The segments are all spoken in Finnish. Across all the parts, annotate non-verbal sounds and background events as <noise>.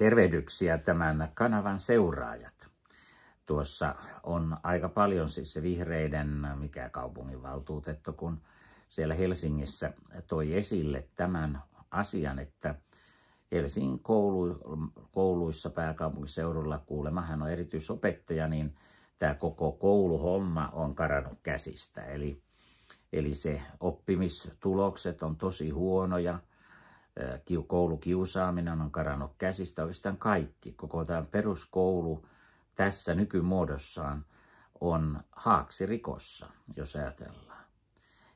Tervehdyksiä tämän kanavan seuraajat. Tuossa on aika paljon siis se vihreiden, mikä kaupungin kun siellä Helsingissä toi esille tämän asian, että Helsingin koulu, kouluissa pääkaupunkiseudulla kuulemahan on erityisopettaja, niin tämä koko kouluhomma on karannut käsistä. Eli, eli se oppimistulokset on tosi huonoja koulukiusaaminen on karannut käsistä, oikeastaan kaikki, koko tämä peruskoulu tässä nykymuodossaan on haaksirikossa, jos ajatellaan.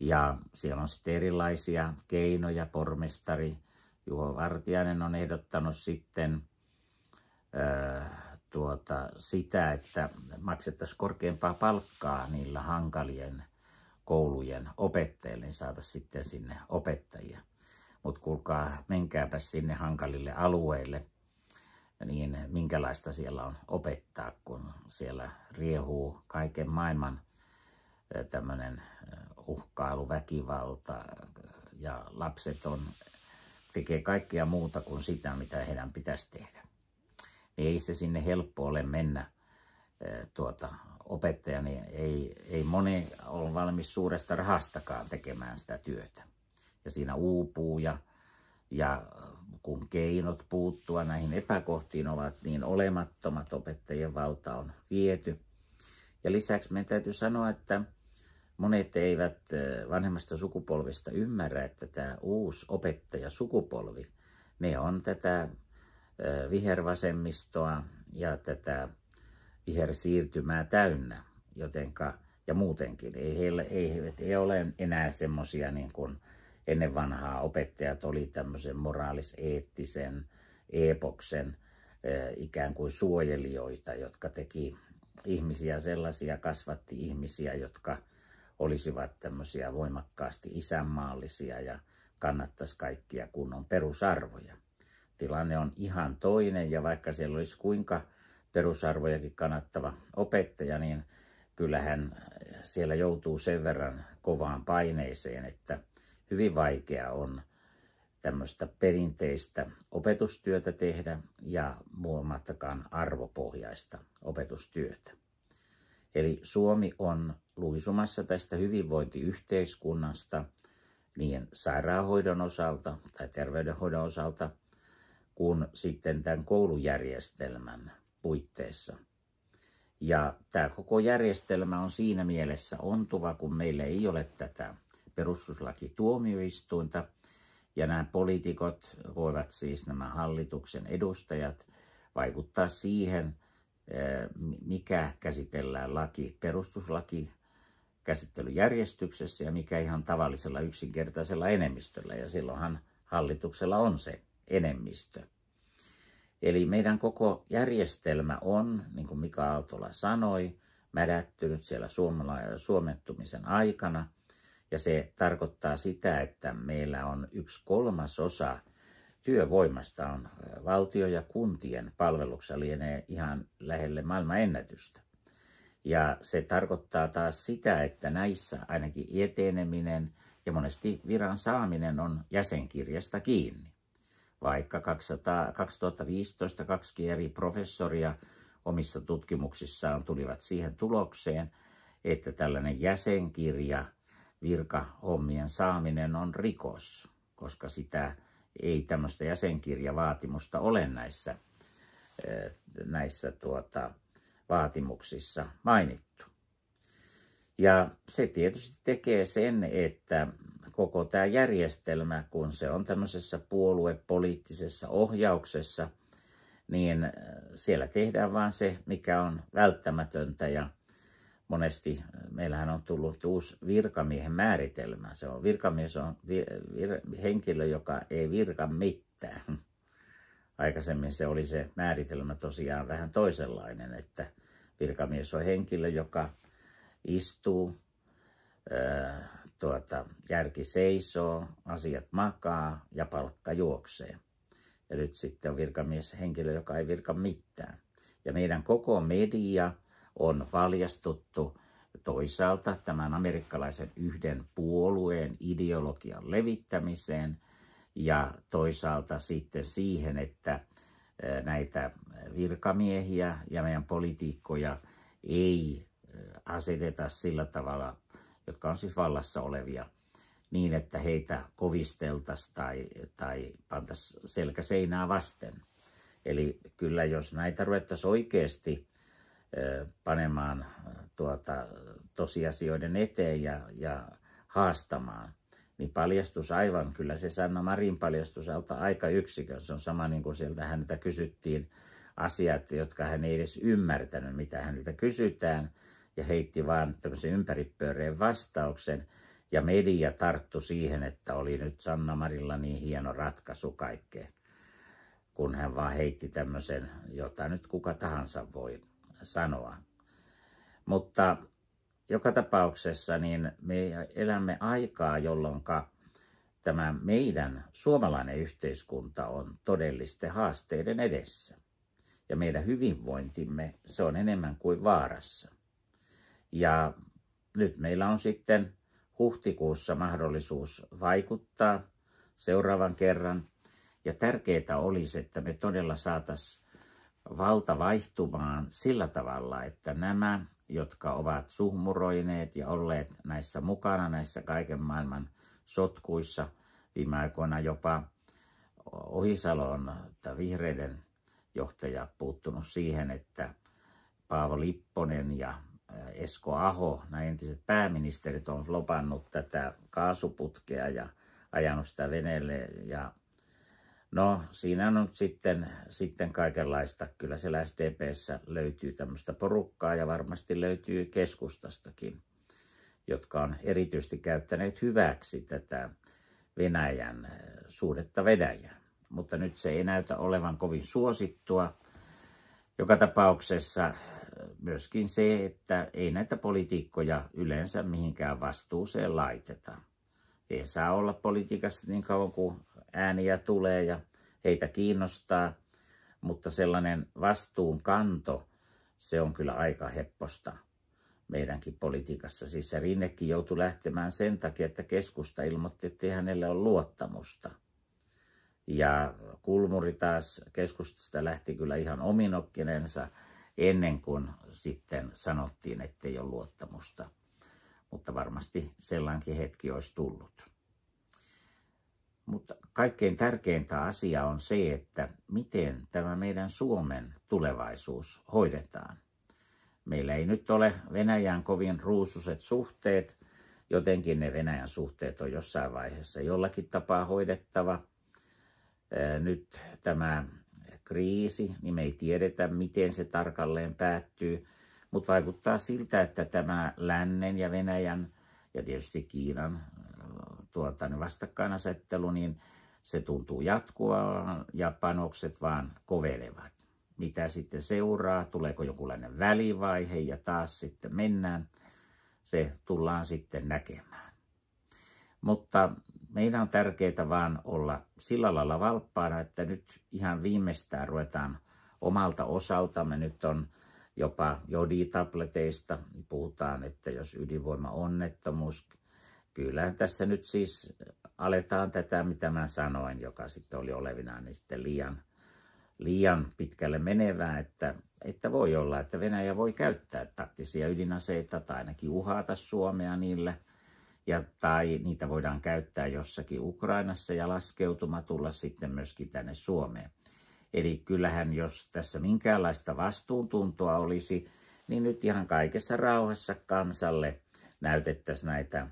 Ja siellä on sitten erilaisia keinoja, pormestari Juho Vartiainen on ehdottanut sitten äh, tuota, sitä, että maksettaisiin korkeampaa palkkaa niillä hankalien koulujen opettajille, niin saataisiin sitten sinne opettajia mutta kuulkaa, menkääpä sinne hankalille alueille, niin minkälaista siellä on opettaa, kun siellä riehuu kaiken maailman tämmöinen uhkailu, väkivalta ja lapset on, tekee kaikkea muuta kuin sitä, mitä heidän pitäisi tehdä. Niin ei se sinne helppo ole mennä tuota, opettajani, ei, ei moni ole valmis suuresta rahastakaan tekemään sitä työtä ja siinä uupuu ja, ja kun keinot puuttua näihin epäkohtiin ovat niin olemattomat, opettajien valta on viety. Ja lisäksi meidän täytyy sanoa, että monet eivät vanhemmasta sukupolvesta ymmärrä, että tämä uusi opettajasukupolvi, ne on tätä vihervasemmistoa ja tätä vihersiirtymää täynnä, jotenka, ja muutenkin ei, heillä, ei, ei ole enää semmoisia niin kuin, ennen vanhaa opettajat oli tämmöisen moraaliseettisen epoksen eh, ikään kuin suojelijoita, jotka teki ihmisiä sellaisia, kasvatti ihmisiä, jotka olisivat tämmöisiä voimakkaasti isänmaallisia ja kannattaisi kaikkia kunnon perusarvoja. Tilanne on ihan toinen ja vaikka siellä olisi kuinka perusarvojakin kannattava opettaja, niin kyllähän eh, siellä joutuu sen verran kovaan paineeseen, että hyvin vaikea on tämmöistä perinteistä opetustyötä tehdä ja muomattakaan arvopohjaista opetustyötä. Eli Suomi on luisumassa tästä hyvinvointiyhteiskunnasta niin sairaanhoidon osalta tai terveydenhoidon osalta kuin sitten tämän koulujärjestelmän puitteissa. Ja tämä koko järjestelmä on siinä mielessä ontuva, kun meillä ei ole tätä perustuslakituomioistuinta. Ja nämä poliitikot voivat siis nämä hallituksen edustajat vaikuttaa siihen, eh, mikä käsitellään laki perustuslaki käsittelyjärjestyksessä ja mikä ihan tavallisella yksinkertaisella enemmistöllä. Ja silloinhan hallituksella on se enemmistö. Eli meidän koko järjestelmä on, niin kuin Mika Aaltola sanoi, mädättynyt siellä suomalaisen suomettumisen aikana – ja se tarkoittaa sitä, että meillä on yksi kolmasosa työvoimasta on valtio- ja kuntien palveluksessa lienee ihan lähelle maailman ennätystä. Ja se tarkoittaa taas sitä, että näissä ainakin eteneminen ja monesti viran saaminen on jäsenkirjasta kiinni. Vaikka 200, 2015 kaksi eri professoria omissa tutkimuksissaan tulivat siihen tulokseen, että tällainen jäsenkirja – virkahommien saaminen on rikos, koska sitä ei tämmöistä jäsenkirjavaatimusta ole näissä, eh, näissä tuota, vaatimuksissa mainittu. Ja se tietysti tekee sen, että koko tämä järjestelmä, kun se on tämmöisessä puoluepoliittisessa ohjauksessa, niin eh, siellä tehdään vaan se, mikä on välttämätöntä ja monesti äh, meillähän on tullut uusi virkamiehen määritelmä. Se on virkamies on vir, vir, henkilö, joka ei virka mitään. <laughs> Aikaisemmin se oli se määritelmä tosiaan vähän toisenlainen, että virkamies on henkilö, joka istuu, ö, äh, tuota, järki seisoo, asiat makaa ja palkka juoksee. Ja nyt sitten on virkamies henkilö, joka ei virka mitään. Ja meidän koko media, on valjastuttu toisaalta tämän amerikkalaisen yhden puolueen ideologian levittämiseen ja toisaalta sitten siihen, että näitä virkamiehiä ja meidän poliitikkoja ei aseteta sillä tavalla, jotka on siis vallassa olevia, niin että heitä kovisteltaisiin tai, tai pantaisiin selkä seinää vasten. Eli kyllä jos näitä ruvettaisiin oikeasti panemaan tuota, tosiasioiden eteen ja, ja haastamaan. Niin paljastus aivan, kyllä se Sanna Marin paljastus alta aika yksikön. Se on sama niin kuin sieltä häneltä kysyttiin asiat, jotka hän ei edes ymmärtänyt, mitä häneltä kysytään, ja heitti vaan tämmöisen ympäripyöreen vastauksen. Ja media tarttu siihen, että oli nyt Sanna Marilla niin hieno ratkaisu kaikkeen, kun hän vaan heitti tämmöisen, jota nyt kuka tahansa voi sanoa. Mutta joka tapauksessa niin me elämme aikaa, jolloin tämä meidän suomalainen yhteiskunta on todellisten haasteiden edessä. Ja meidän hyvinvointimme, se on enemmän kuin vaarassa. Ja nyt meillä on sitten huhtikuussa mahdollisuus vaikuttaa seuraavan kerran. Ja tärkeää olisi, että me todella saataisiin valta vaihtumaan sillä tavalla, että nämä, jotka ovat suhmuroineet ja olleet näissä mukana, näissä kaiken maailman sotkuissa, viime aikoina jopa Ohisalo on vihreiden johtaja puuttunut siihen, että Paavo Lipponen ja eh, Esko Aho, nämä entiset pääministerit, on lopannut tätä kaasuputkea ja ajanut sitä veneelle ja No siinä on sitten, sitten kaikenlaista. Kyllä siellä SDPssä löytyy tämmöistä porukkaa ja varmasti löytyy keskustastakin, jotka on erityisesti käyttäneet hyväksi tätä Venäjän eh, suhdetta Venäjää. Mutta nyt se ei näytä olevan kovin suosittua. Joka tapauksessa eh, myöskin se, että ei näitä poliitikkoja yleensä mihinkään vastuuseen laiteta. Ei saa olla politiikassa niin kauan kuin ääniä tulee ja heitä kiinnostaa, mutta sellainen vastuunkanto, se on kyllä aika hepposta meidänkin politiikassa. Siis se Rinnekin joutui lähtemään sen takia, että keskusta ilmoitti, että hänelle hänellä luottamusta. Ja Kulmuri taas keskustasta lähti kyllä ihan ominokkinensa ennen kuin sitten sanottiin, ei ole luottamusta. Mutta varmasti sellainenkin hetki olisi tullut. Mutta kaikkein tärkeintä asia on se, että miten tämä meidän Suomen tulevaisuus hoidetaan. Meillä ei nyt ole Venäjän kovin ruususet suhteet, jotenkin ne Venäjän suhteet on jossain vaiheessa jollakin tapaa hoidettava. Nyt tämä kriisi, niin me ei tiedetä, miten se tarkalleen päättyy, mutta vaikuttaa siltä, että tämä lännen ja Venäjän ja tietysti Kiinan tuota, niin vastakkainasettelu, niin se tuntuu jatkuvan ja panokset vaan kovelevat. Mitä sitten seuraa, tuleeko jonkunlainen välivaihe ja taas sitten mennään, se tullaan sitten näkemään. Mutta meidän on tärkeää vaan olla sillä lailla valppaana, että nyt ihan viimeistään ruvetaan omalta osaltamme. Nyt on jopa joditableteista, puhutaan, että jos ydinvoima onnettomuus Kyllähän tässä nyt siis aletaan tätä, mitä mä sanoin, joka sitten oli olevinaan, niin sitten liian, liian pitkälle menevää, että, että voi olla, että Venäjä voi käyttää taktisia ydinaseita tai ainakin uhata Suomea niillä, ja, tai niitä voidaan käyttää jossakin Ukrainassa ja laskeutuma tulla sitten myöskin tänne Suomeen. Eli kyllähän jos tässä minkäänlaista vastuuntuntoa olisi, niin nyt ihan kaikessa rauhassa kansalle näytettäisiin näitä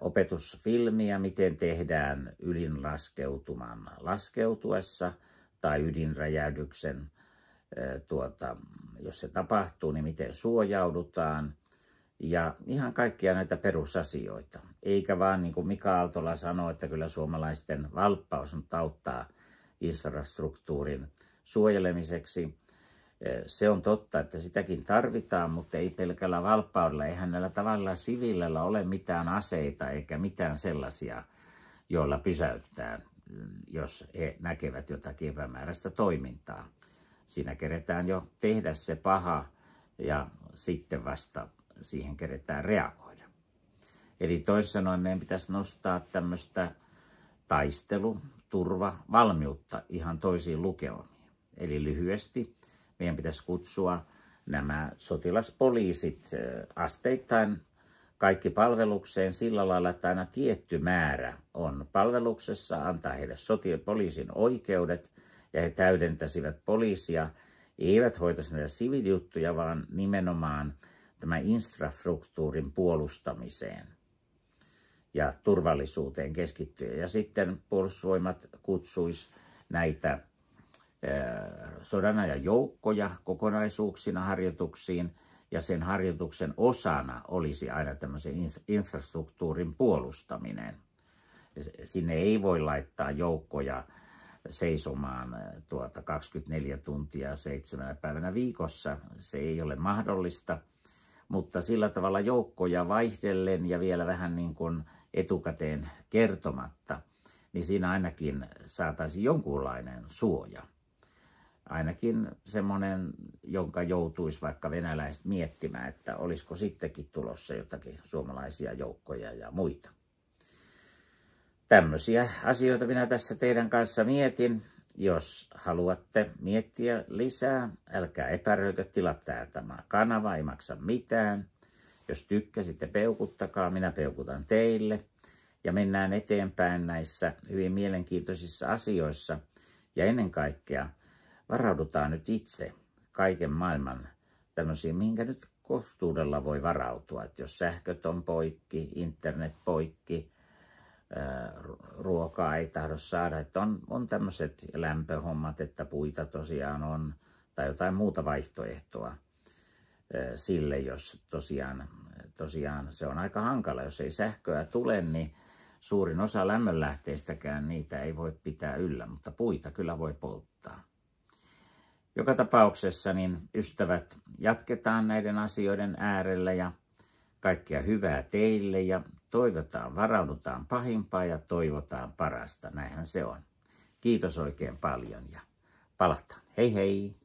opetusfilmiä, miten tehdään ydinlaskeutuman laskeutuessa tai ydinräjähdyksen, tuota, jos se tapahtuu, niin miten suojaudutaan ja ihan kaikkia näitä perusasioita. Eikä vaan niin kuin Mika Aaltola sanoi, että kyllä suomalaisten valppaus on auttaa infrastruktuurin suojelemiseksi – se on totta, että sitäkin tarvitaan, mutta ei pelkällä valppaudella. Eihän näillä tavalla siviilillä ole mitään aseita eikä mitään sellaisia, joilla pysäyttää, jos he näkevät jotakin epämääräistä toimintaa. Siinä keretään jo tehdä se paha ja sitten vasta siihen keretään reagoida. Eli toisin sanoen meidän pitäisi nostaa tämmöistä taistelu, turva, valmiutta ihan toisiin lukemiin. Eli lyhyesti meidän pitäisi kutsua nämä sotilaspoliisit asteittain kaikki palvelukseen sillä lailla, että aina tietty määrä on palveluksessa, antaa heille poliisin oikeudet ja he täydentäisivät poliisia, eivät hoitaisi näitä sivilijuttuja, vaan nimenomaan tämän infrastruktuurin puolustamiseen ja turvallisuuteen keskittyä. Ja sitten puolustusvoimat kutsuisi näitä sodanajan joukkoja kokonaisuuksina harjoituksiin, ja sen harjoituksen osana olisi aina tämmöisen infrastruktuurin puolustaminen. Sinne ei voi laittaa joukkoja seisomaan tuota 24 tuntia seitsemänä päivänä viikossa. Se ei ole mahdollista, mutta sillä tavalla joukkoja vaihdellen ja vielä vähän niin kuin etukäteen kertomatta, niin siinä ainakin saataisiin jonkunlainen suoja ainakin semmoinen, jonka joutuisi vaikka venäläiset miettimään, että olisiko sittenkin tulossa jotakin suomalaisia joukkoja ja muita. Tämmöisiä asioita minä tässä teidän kanssa mietin. Jos haluatte miettiä lisää, älkää epäröikö, tilattaa tämä kanava, ei maksa mitään. Jos tykkäsitte, peukuttakaa, minä peukutan teille. Ja mennään eteenpäin näissä hyvin mielenkiintoisissa asioissa. Ja ennen kaikkea varaudutaan nyt itse kaiken maailman tämmöisiin, minkä nyt kohtuudella voi varautua. Että jos sähköt on poikki, internet poikki, ruokaa ei tahdo saada. Että on, on tämmöiset lämpöhommat, että puita tosiaan on tai jotain muuta vaihtoehtoa sille, jos tosiaan, tosiaan se on aika hankala. Jos ei sähköä tule, niin suurin osa lämmönlähteistäkään niitä ei voi pitää yllä, mutta puita kyllä voi polttaa. Joka tapauksessa niin ystävät, jatketaan näiden asioiden äärellä ja kaikkea hyvää teille ja toivotaan, varaudutaan pahimpaa ja toivotaan parasta. Näinhän se on. Kiitos oikein paljon ja palataan. Hei hei!